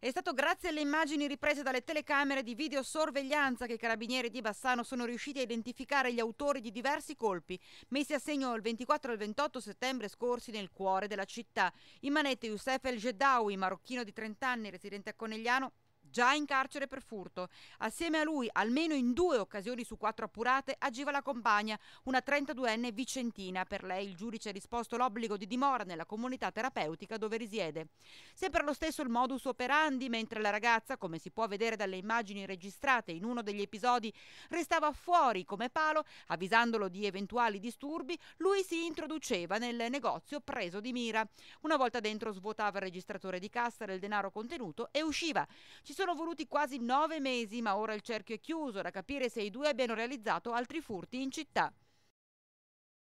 È stato grazie alle immagini riprese dalle telecamere di videosorveglianza che i carabinieri di Bassano sono riusciti a identificare gli autori di diversi colpi messi a segno il 24 e il 28 settembre scorsi nel cuore della città. In manette Youssef El Jeddawi, marocchino di 30 anni, residente a Conegliano, già in carcere per furto. Assieme a lui, almeno in due occasioni su quattro appurate, agiva la compagna, una 32enne vicentina. Per lei il giudice ha risposto l'obbligo di dimora nella comunità terapeutica dove risiede. Sempre lo stesso il modus operandi, mentre la ragazza, come si può vedere dalle immagini registrate in uno degli episodi, restava fuori come palo, avvisandolo di eventuali disturbi, lui si introduceva nel negozio preso di mira. Una volta dentro svuotava il registratore di cassa del denaro contenuto e usciva. Ci sono voluti quasi nove mesi, ma ora il cerchio è chiuso da capire se i due abbiano realizzato altri furti in città.